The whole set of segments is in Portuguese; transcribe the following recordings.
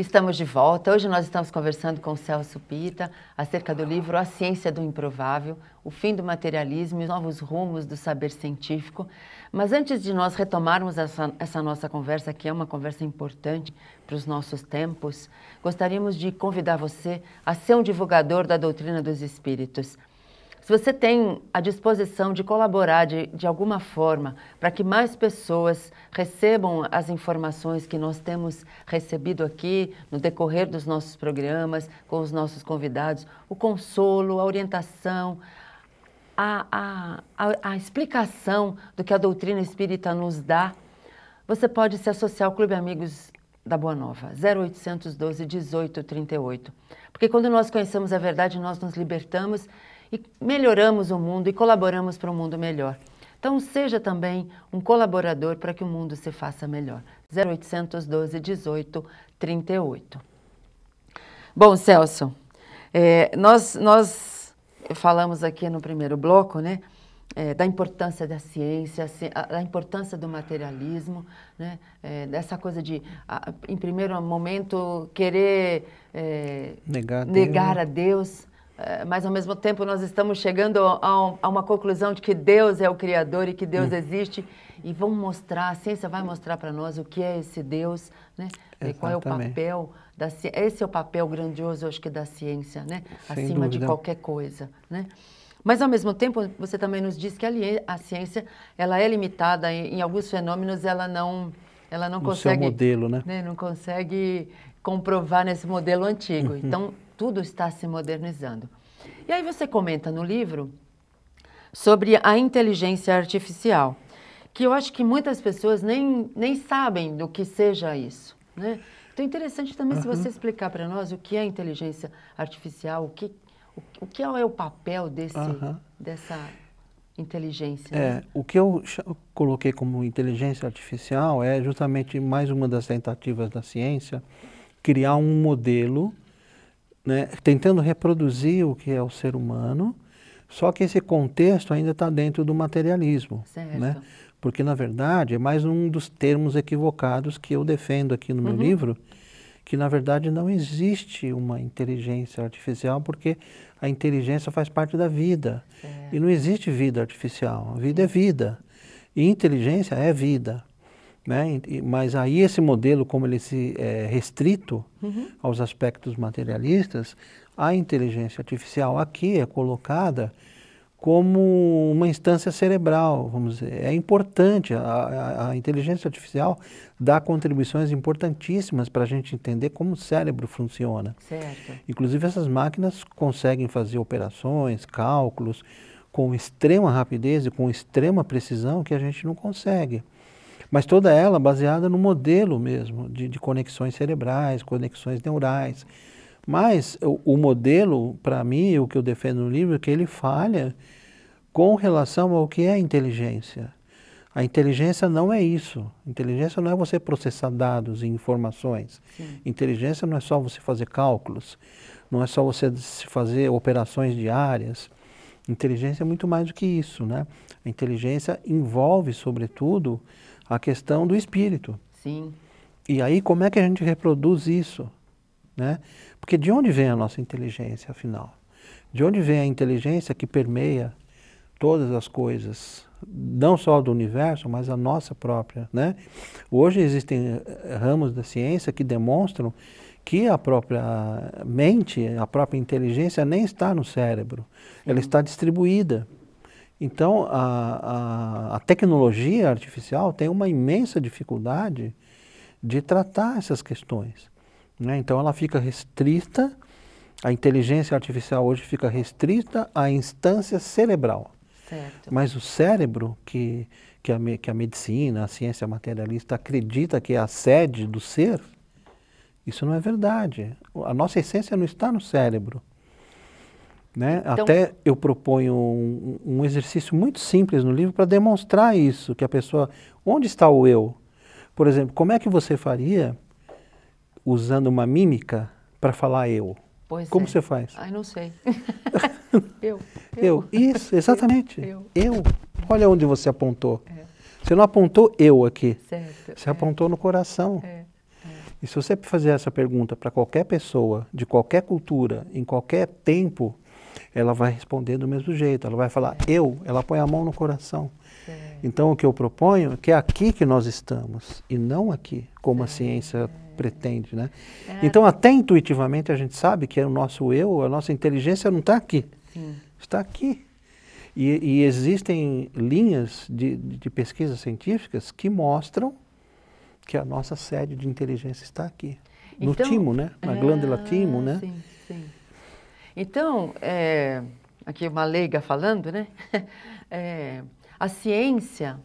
Estamos de volta. Hoje nós estamos conversando com Celso Pita acerca do livro A Ciência do Improvável, o fim do materialismo e os novos rumos do saber científico. Mas antes de nós retomarmos essa, essa nossa conversa, que é uma conversa importante para os nossos tempos, gostaríamos de convidar você a ser um divulgador da doutrina dos espíritos. Se você tem a disposição de colaborar de, de alguma forma para que mais pessoas recebam as informações que nós temos recebido aqui no decorrer dos nossos programas, com os nossos convidados, o consolo, a orientação, a, a, a, a explicação do que a doutrina espírita nos dá, você pode se associar ao Clube Amigos da Boa Nova, 0812 1838. Porque quando nós conhecemos a verdade, nós nos libertamos e melhoramos o mundo e colaboramos para um mundo melhor. Então, seja também um colaborador para que o mundo se faça melhor. 0812 18 38. Bom, Celso, é, nós, nós falamos aqui no primeiro bloco, né? É, da importância da ciência, da importância do materialismo, né? É, dessa coisa de, em primeiro momento, querer é, negar, negar, a Deus. Eh, mas ao mesmo tempo nós estamos chegando a, a, uma conclusão de que Deus é o Criador e que Deus hum. existe e vão mostrar, a ciência vai mostrar para nós o que é esse Deus, né? Exatamente. E qual é o papel da esse é o papel grandioso, acho que da ciência, né? Sem Acima dúvida. de qualquer coisa, né? Mas ao mesmo tempo você também nos diz que a, ciência ela é limitada em, em alguns fenômenos, ela não ela não no seu modelo, né? né? Não consegue comprovar nesse modelo antigo. Uhum. Então tudo está se modernizando. E aí você comenta no livro sobre a inteligência artificial, que eu acho que muitas pessoas nem, nem sabem do que seja isso, né? Então, é interessante também uhum. se você uhum. explicar para nós o que é inteligência artificial, o que, o, o que é o papel desse, uhum. dessa inteligência. É, né? o que eu coloquei como inteligência artificial é justamente mais uma das tentativas da ciência criar um modelo né, tentando reproduzir o que é o ser humano, só que esse contexto ainda está dentro do materialismo. Né? Certo. Né? Porque, na verdade, é mais um dos termos equivocados que eu defendo aqui no meu uhum. livro, que, na verdade, não existe uma inteligência artificial, porque a inteligência faz parte da vida. Certo. E não existe vida artificial. A vida é vida. E inteligência é vida. Né? Mas aí esse modelo, como ele se é restrito uhum. aos aspectos materialistas, a inteligência artificial aqui é colocada como uma instância cerebral, vamos dizer. É importante, a, a, a inteligência artificial dá contribuições importantíssimas para a gente entender como o cérebro funciona. Certo. Inclusive essas máquinas conseguem fazer operações, cálculos, com extrema rapidez e com extrema precisão que a gente não consegue mas toda ela baseada no modelo mesmo de, de conexões cerebrais, conexões neurais. Mas o, o modelo, para mim, o que eu defendo no livro, é que ele falha com relação ao que é inteligência. A inteligência não é isso. Inteligência não é você processar dados e informações. Sim. Inteligência não é só você fazer cálculos, não é só você fazer operações diárias. Inteligência é muito mais do que isso, né? A inteligência envolve, sobretudo, a questão do espírito. Sim. E aí como é que a gente reproduz isso? Né? Porque de onde vem a nossa inteligência, afinal? De onde vem a inteligência que permeia todas as coisas, não só do universo, mas a nossa própria, né? Hoje existem eh, ramos da ciência que demonstram que a própria mente, a própria inteligência nem está no cérebro, Sim. ela está distribuída. Então, a, a, a tecnologia artificial tem uma imensa dificuldade de tratar essas questões. Né? Então, ela fica restrita, a inteligência artificial hoje fica restrita à instância cerebral. Certo. Mas o cérebro, que, que, a, que a medicina, a ciência materialista acredita que é a sede do ser, isso não é verdade. A nossa essência não está no cérebro. Né? Então, Até eu proponho um, um, exercício muito simples no livro para demonstrar isso, que a pessoa, onde está o eu? Por exemplo, como é que você faria usando uma mímica para falar eu? Pois como é. você faz? Ai, não sei. eu, eu, eu. Isso, exatamente. Eu, eu. Olha onde você apontou. É. Você não apontou eu aqui. Certo, você é. apontou no coração. É, é. E se você fizer essa pergunta para qualquer pessoa, de qualquer cultura, em qualquer tempo, ela vai responder do mesmo jeito. Ela vai falar eu, ela põe a mão no coração. Então o que eu proponho é que é aqui que nós estamos e não aqui, como a ciência pretende, né? É. Então até intuitivamente a gente sabe que é o nosso eu, a nossa inteligência não está aqui, Sim. está aqui. E, e existem linhas de, de pesquisas científicas que mostram que a nossa sede de inteligência está aqui. No então, timo, né? Na é, glândula timo, né? Sim. Então, é, aqui uma leiga falando, né? É, a ciência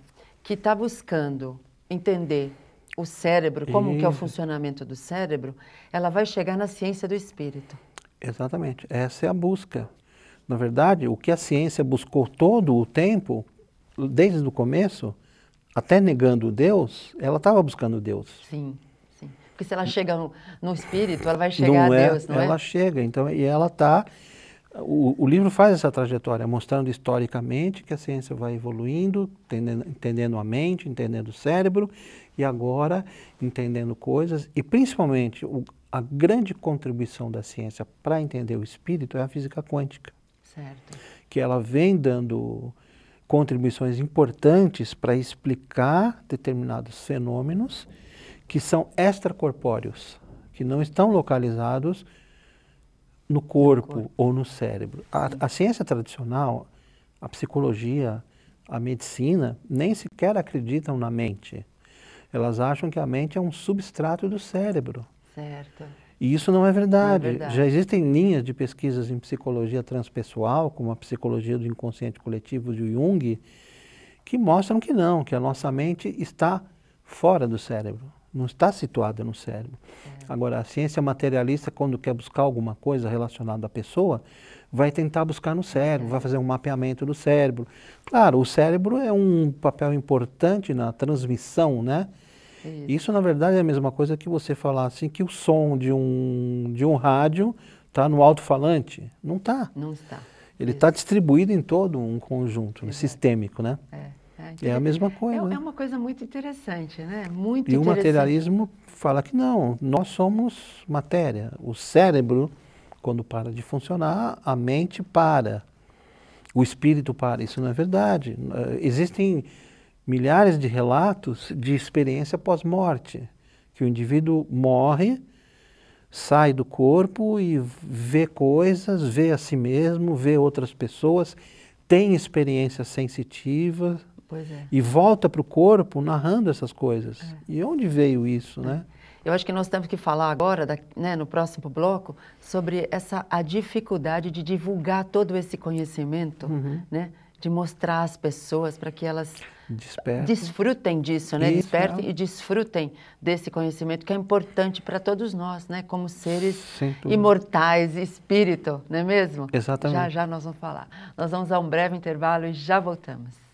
que está buscando entender o cérebro, como que é o funcionamento do cérebro, ela vai chegar na ciência do espírito. Exatamente, essa é a busca. Na verdade, o que a ciência buscou todo o tempo, desde o começo, até negando Deus, ela estava buscando Deus. Sim. Porque se ela chega no, no espírito, ela vai chegar não a é, Deus, é, não é? Ela chega, então, e ela está. O, o, livro faz essa trajetória, mostrando historicamente que a ciência vai evoluindo, entendendo, entendendo a mente, entendendo o cérebro, e agora entendendo coisas, e principalmente o, a grande contribuição da ciência para entender o espírito é a física quântica. Certo. Que ela vem dando contribuições importantes para explicar determinados fenômenos que são extracorpóreos, que não estão localizados no corpo, no corpo. ou no cérebro. A, a, ciência tradicional, a psicologia, a medicina, nem sequer acreditam na mente. Elas acham que a mente é um substrato do cérebro. Certo. E isso não é Não é verdade. Já existem linhas de pesquisas em psicologia transpessoal, como a psicologia do inconsciente coletivo de Jung, que mostram que não, que a nossa mente está fora do cérebro não está situada no cérebro. É. Agora, a ciência materialista, quando quer buscar alguma coisa relacionada à pessoa, vai tentar buscar no cérebro, é. vai fazer um mapeamento do cérebro. Claro, o cérebro é um papel importante na transmissão, né? Isso. Isso, na verdade, é a mesma coisa que você falar assim que o som de um, de um rádio está no alto-falante. Não está. Não está. Ele está distribuído em todo um conjunto Exato. sistêmico, né? É. É, é a mesma coisa. É, né? é, uma coisa muito interessante, né? Muito e o materialismo fala que não, nós somos matéria. O cérebro, quando para de funcionar, a mente para. O espírito para. Isso não é verdade. Eh, existem milhares de relatos de experiência pós-morte, que o indivíduo morre, sai do corpo e vê coisas, vê a si mesmo, vê outras pessoas, tem experiências sensitivas, é. E volta para o corpo narrando essas coisas. É. E onde veio isso, é. né? Eu acho que nós temos que falar agora, da, né, no próximo bloco, sobre essa a dificuldade de divulgar todo esse conhecimento, uhum. né? De mostrar às pessoas para que elas desfrutem disso, né? Isso, Despertem não. É. e desfrutem desse conhecimento que é importante para todos nós, né? Como seres imortais, espírito, não é mesmo? Exatamente. Já já nós vamos falar. Nós vamos a um breve intervalo e já voltamos.